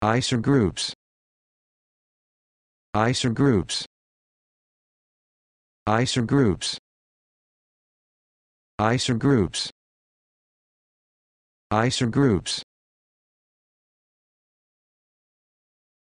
groups. groups. groups. Isogroups groups. Isogroups groups.